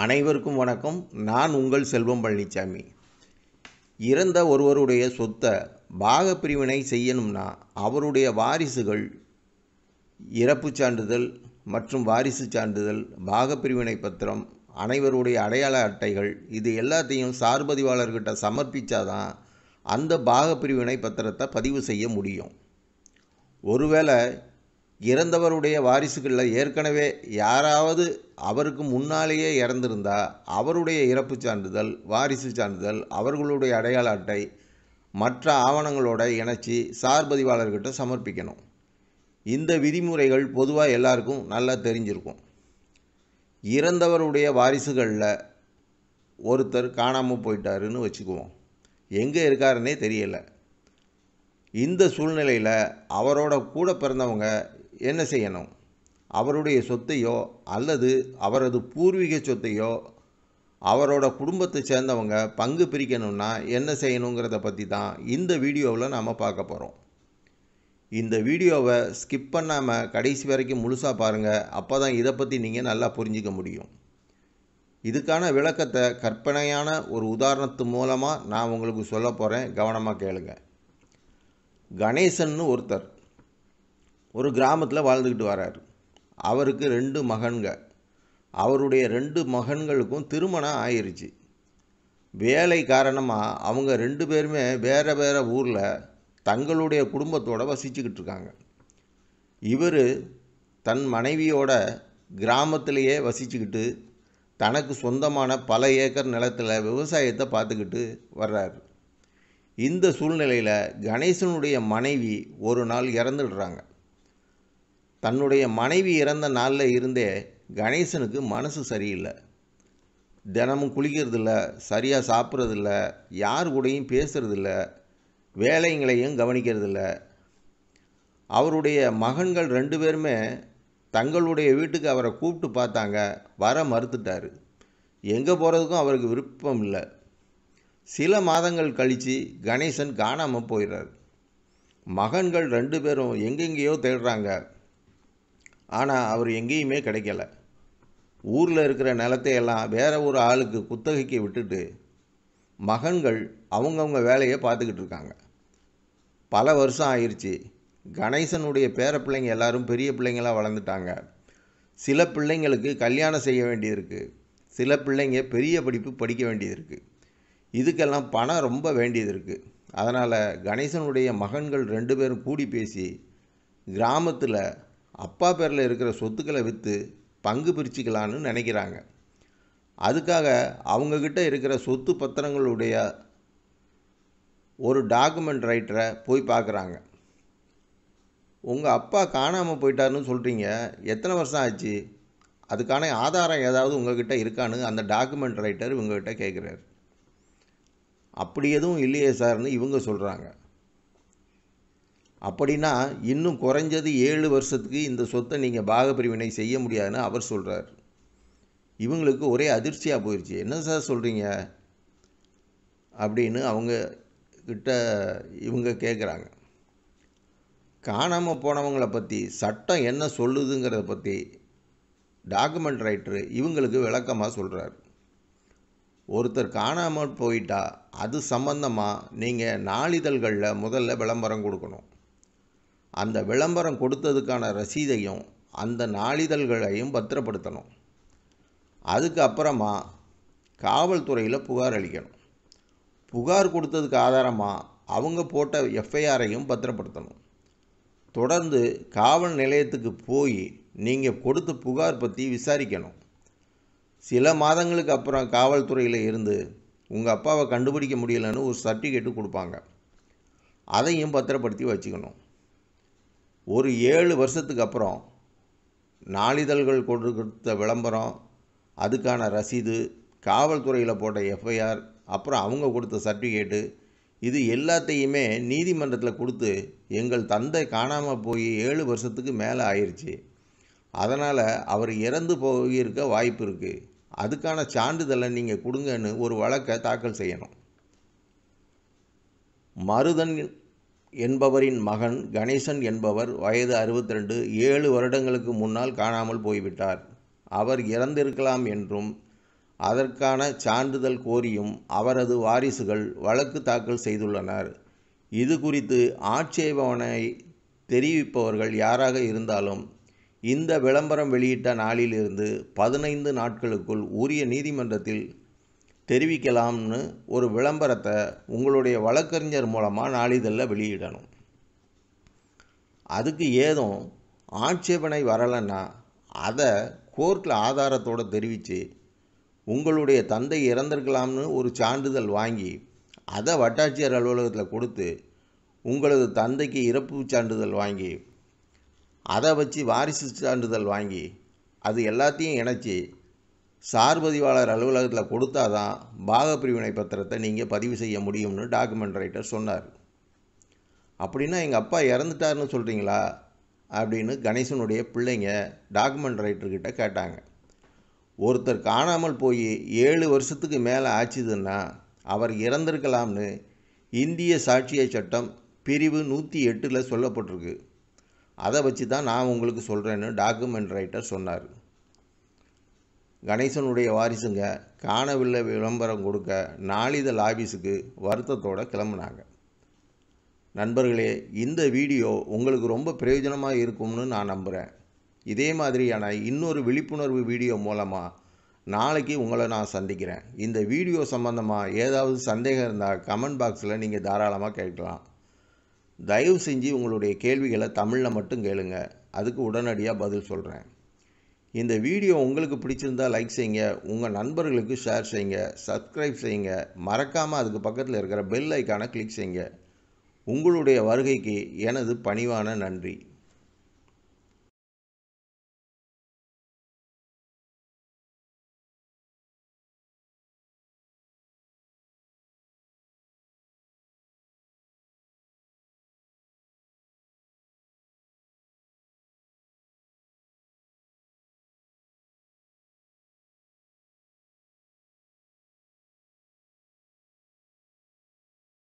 அனைவருக்கும் வணக்கம் நான் உங்கள் செல்வம் பழனிசாமி இறந்த ஒருவருடைய சொத்தை பாகப்பிரிவினை செய்யணும்னா அவருடைய வாரிசுகள் இறப்பு சான்றிதழ் மற்றும் வாரிசு சான்றிதழ் பாகப்பிரிவினை பத்திரம் அனைவருடைய அடையாள அட்டைகள் இது எல்லாத்தையும் சார்பதிவாளர்கிட்ட சமர்ப்பித்தாதான் அந்த பாகப்பிரிவினை பத்திரத்தை பதிவு செய்ய முடியும் ஒருவேளை இறந்தவருடைய வாரிசுகளில் ஏற்கனவே யாராவது அவருக்கு முன்னாலேயே இறந்திருந்தா அவருடைய இறப்பு சான்றிதழ் வாரிசு சான்றிதழ் அவர்களுடைய அடையாள அட்டை மற்ற ஆவணங்களோட இணைச்சி சார் பதிவாளர்கிட்ட சமர்ப்பிக்கணும் இந்த விதிமுறைகள் பொதுவாக எல்லாருக்கும் நல்லா தெரிஞ்சிருக்கும் இறந்தவருடைய வாரிசுகளில் ஒருத்தர் காணாமல் போயிட்டாருன்னு வச்சுக்குவோம் எங்கே இருக்காருன்னே தெரியலை இந்த சூழ்நிலையில் அவரோட கூட பிறந்தவங்க என்ன செய்யணும் அவருடைய சொத்தையோ அல்லது அவரது பூர்வீக சொத்தையோ அவரோட குடும்பத்தை சேர்ந்தவங்க பங்கு பிரிக்கணும்னா என்ன செய்யணுங்கிறத பற்றி தான் இந்த வீடியோவில் நாம் பார்க்க போகிறோம் இந்த வீடியோவை ஸ்கிப் பண்ணாமல் கடைசி வரைக்கும் முழுசாக பாருங்கள் அப்போ தான் இதை பற்றி நீங்கள் நல்லா புரிஞ்சிக்க முடியும் இதுக்கான விளக்கத்தை கற்பனையான ஒரு உதாரணத்து மூலமாக நான் உங்களுக்கு சொல்ல போகிறேன் கவனமாக கேளுங்க கணேசன்னு ஒருத்தர் ஒரு கிராமத்தில் வாழ்ந்துக்கிட்டு வரார் அவருக்கு ரெண்டு மகன்க அவருடைய ரெண்டு மகன்களுக்கும் திருமணம் ஆயிடுச்சு வேலை காரணமாக அவங்க ரெண்டு பேருமே வேறு வேறு ஊரில் தங்களுடைய குடும்பத்தோடு வசிச்சுக்கிட்டு இருக்காங்க இவர் தன் மனைவியோட கிராமத்திலேயே வசிச்சுக்கிட்டு தனக்கு சொந்தமான பல ஏக்கர் நிலத்தில் விவசாயத்தை பார்த்துக்கிட்டு வர்றார் இந்த சூழ்நிலையில் கணேசனுடைய மனைவி ஒரு நாள் இறந்துடுறாங்க தன்னுடைய மனைவி இறந்த நாளில் இருந்தே கணேசனுக்கு மனசு சரியில்லை தினமும் குளிக்கிறதில்ல சரியாக சாப்பிட்றதில்ல யார் கூடயும் பேசுகிறதில்ல வேலைங்களையும் கவனிக்கிறதில்ல அவருடைய மகன்கள் ரெண்டு பேருமே தங்களுடைய வீட்டுக்கு அவரை கூப்பிட்டு பார்த்தாங்க வர மறுத்துட்டார் எங்கே போகிறதுக்கும் அவருக்கு விருப்பம் இல்லை சில மாதங்கள் கழித்து கணேசன் காணாமல் போயிடுறார் மகன்கள் ரெண்டு பேரும் எங்கெங்கேயோ தேடுறாங்க ஆனால் அவர் எங்கேயுமே கிடைக்கல ஊரில் இருக்கிற நிலத்தையெல்லாம் வேறு ஒரு ஆளுக்கு குத்தகைக்கு விட்டுட்டு மகன்கள் அவங்கவுங்க வேலையை பார்த்துக்கிட்டு இருக்காங்க பல வருஷம் ஆயிடுச்சு கணேசனுடைய பேர பிள்ளைங்க எல்லாரும் பெரிய பிள்ளைங்களாக வளர்ந்துட்டாங்க சில பிள்ளைங்களுக்கு கல்யாணம் செய்ய வேண்டியிருக்கு சில பிள்ளைங்க பெரிய படிப்பு படிக்க வேண்டியது இதுக்கெல்லாம் பணம் ரொம்ப வேண்டியது இருக்குது அதனால் கணேசனுடைய மகன்கள் ரெண்டு பேரும் கூடி பேசி கிராமத்தில் அப்பா பேரில் இருக்கிற சொத்துக்களை விற்று பங்கு பிரிச்சுக்கலான்னு நினைக்கிறாங்க அதுக்காக அவங்கக்கிட்ட இருக்கிற சொத்து பத்திரங்களுடைய ஒரு டாக்குமெண்ட் ரைட்டரை போய் பார்க்குறாங்க உங்கள் அப்பா காணாமல் போயிட்டாருன்னு சொல்கிறீங்க எத்தனை வருஷம் ஆச்சு அதுக்கான ஆதாரம் ஏதாவது உங்கள்கிட்ட இருக்கான்னு அந்த டாக்குமெண்ட் ரைட்டர் இவங்ககிட்ட கேட்குறாரு அப்படி எதுவும் இல்லையே சார்னு இவங்க சொல்கிறாங்க அப்படின்னா இன்னும் குறைஞ்சது ஏழு வருஷத்துக்கு இந்த சொத்தை நீங்கள் பாகப்பிரிவினை செய்ய முடியாதுன்னு அவர் சொல்கிறார் இவங்களுக்கு ஒரே அதிர்ச்சியாக போயிடுச்சு என்ன சார் சொல்கிறீங்க அப்படின்னு அவங்க கிட்ட இவங்க கேட்குறாங்க காணாமல் போனவங்களை பற்றி சட்டம் என்ன சொல்லுதுங்கிறத பற்றி டாக்குமெண்ட் ரைட்ரு இவங்களுக்கு விளக்கமாக சொல்கிறார் ஒருத்தர் காணாமல் போயிட்டா அது சம்மந்தமாக நீங்கள் நாளிதழ்களில் முதல்ல விளம்பரம் கொடுக்கணும் அந்த விளம்பரம் கொடுத்ததுக்கான ரசீதையும் அந்த நாளிதழ்களையும் பத்திரப்படுத்தணும் அதுக்கு அப்புறமா காவல்துறையில் புகார் அளிக்கணும் புகார் கொடுத்ததுக்கு ஆதாரமாக அவங்க போட்ட எஃப்ஐஆரையும் பத்திரப்படுத்தணும் தொடர்ந்து காவல் நிலையத்துக்கு போய் நீங்கள் கொடுத்த புகார் பற்றி விசாரிக்கணும் சில மாதங்களுக்கு அப்புறம் காவல்துறையில் இருந்து உங்கள் அப்பாவை கண்டுபிடிக்க முடியலன்னு ஒரு சர்டிஃபிகேட்டு கொடுப்பாங்க அதையும் பத்திரப்படுத்தி வச்சுக்கணும் ஒரு ஏழு வருஷத்துக்கு அப்புறம் நாளிதழ்கள் கொடுத்த விளம்பரம் அதுக்கான ரசீது காவல்துறையில் போட்ட எஃப்ஐஆர் அப்புறம் அவங்க கொடுத்த சர்டிஃபிகேட்டு இது எல்லாத்தையுமே நீதிமன்றத்தில் கொடுத்து எங்கள் தந்தை காணாமல் போய் ஏழு வருஷத்துக்கு மேலே ஆயிடுச்சு அதனால் அவர் இறந்து போயிருக்க வாய்ப்பு இருக்குது அதுக்கான சான்றிதழை நீங்கள் கொடுங்கன்னு ஒரு வழக்கை தாக்கல் செய்யணும் மருதன் என்பவரின் மகன் கணேசன் என்பவர் வயது அறுபத்தி ரெண்டு ஏழு வருடங்களுக்கு முன்னால் காணாமல் போய்விட்டார் அவர் இறந்திருக்கலாம் என்றும் அதற்கான சான்றிதழ் கோரியும் அவரது வாரிசுகள் வழக்கு தாக்கல் செய்துள்ளனர் இது குறித்து ஆட்சேபனை தெரிவிப்பவர்கள் யாராக இருந்தாலும் இந்த விளம்பரம் வெளியிட்ட நாளிலிருந்து பதினைந்து நாட்களுக்குள் உரிய நீதிமன்றத்தில் தெரிவிக்கலாம்னு ஒரு விளம்பரத்தை உங்களுடைய வழக்கறிஞர் மூலமாக நாளிதழில் வெளியிடணும் அதுக்கு ஏதும் ஆட்சேபனை வரலைன்னா அதை கோர்ட்டில் ஆதாரத்தோடு தெரிவித்து உங்களுடைய தந்தை இறந்திருக்கலாம்னு ஒரு சான்றிதழ் வாங்கி அதை வட்டாட்சியர் அலுவலகத்தில் கொடுத்து உங்களது தந்தைக்கு இறப்பு சான்றிதழ் வாங்கி அதை வச்சு வாரிசு சான்றிதழ் வாங்கி அது எல்லாத்தையும் இணைச்சி சார்பதிவாளர் அலுவலகத்தில் கொடுத்தா தான் பாகப்பிரிவினை பத்திரத்தை நீங்கள் பதிவு செய்ய முடியும்னு டாக்குமெண்ட் ரைட்டர் சொன்னார் அப்படின்னா எங்கள் அப்பா இறந்துட்டார்னு சொல்கிறீங்களா அப்படின்னு கணேசனுடைய பிள்ளைங்க டாக்குமெண்ட் ரைட்டர்கிட்ட கேட்டாங்க ஒருத்தர் காணாமல் போய் ஏழு வருஷத்துக்கு மேலே ஆச்சுதுன்னா அவர் இறந்திருக்கலாம்னு இந்திய சாட்சிய சட்டம் பிரிவு நூற்றி எட்டில் சொல்லப்பட்டிருக்கு அதை வச்சு தான் நான் உங்களுக்கு சொல்கிறேன்னு டாக்குமெண்ட் ரைட்டர் சொன்னார் கணேசனுடைய வாரிசுங்க காணவில்லை விளம்பரம் கொடுக்க நாளிதழ் ஆஃபீஸுக்கு வருத்தத்தோடு கிளம்புனாங்க நண்பர்களே இந்த வீடியோ உங்களுக்கு ரொம்ப பிரயோஜனமாக இருக்கும்னு நான் நம்புகிறேன் இதே மாதிரியான இன்னொரு விழிப்புணர்வு வீடியோ மூலமாக நாளைக்கு உங்களை நான் சந்திக்கிறேன் இந்த வீடியோ சம்மந்தமாக ஏதாவது சந்தேகம் இருந்தால் கமெண்ட் பாக்ஸில் நீங்கள் தாராளமாக கேட்கலாம் தயவு செஞ்சு உங்களுடைய கேள்விகளை தமிழில் மட்டும் கேளுங்க அதுக்கு உடனடியாக பதில் சொல்கிறேன் இந்த வீடியோ உங்களுக்கு பிடிச்சிருந்தால் லைக் செய்யுங்க உங்கள் நண்பர்களுக்கு ஷேர் செய்யுங்க சப்ஸ்கிரைப் செய்யுங்க மறக்காமல் அதுக்கு பக்கத்தில் இருக்கிற பெல் ஐக்கானை கிளிக் செய்யுங்க உங்களுடைய வருகைக்கு எனது பணிவான நன்றி